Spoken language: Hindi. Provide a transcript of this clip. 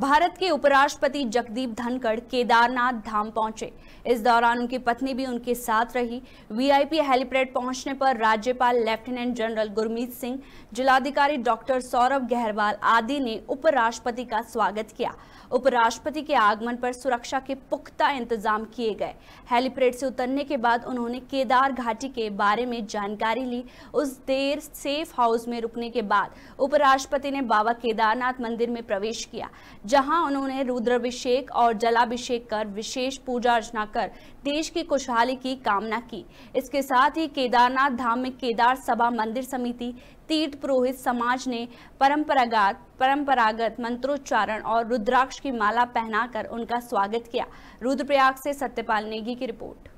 भारत के उपराष्ट्रपति जगदीप धनखड़ केदारनाथ धाम पहुंचे इस दौरान उनकी पत्नी भी उनके साथ रही वीआईपी हेलीपैड पहुंचने पर राज्यपाल लेफ्टिनेंट जनरल गुरमीत सिंह जिलाधिकारी डॉक्टर सौरभ गहरवाल आदि ने उपराष्ट्रपति का स्वागत किया उपराष्ट्रपति के आगमन पर सुरक्षा के पुख्ता इंतजाम किए गए हेलीपैड से उतरने के बाद उन्होंने केदार घाटी के बारे में जानकारी ली उस देर सेफ हाउस में रुकने के बाद उपराष्ट्रपति ने बाबा केदारनाथ मंदिर में प्रवेश किया जहां उन्होंने रुद्राभिषेक और जलाभिषेक कर विशेष पूजा अर्चना कर देश की खुशहाली की कामना की इसके साथ ही केदारनाथ धाम में केदार सभा मंदिर समिति तीर्थ पुरोहित समाज ने परंपरागत परंपरागत मंत्रोच्चारण और रुद्राक्ष की माला पहनाकर उनका स्वागत किया रुद्रप्रयाग से सत्यपाल नेगी की रिपोर्ट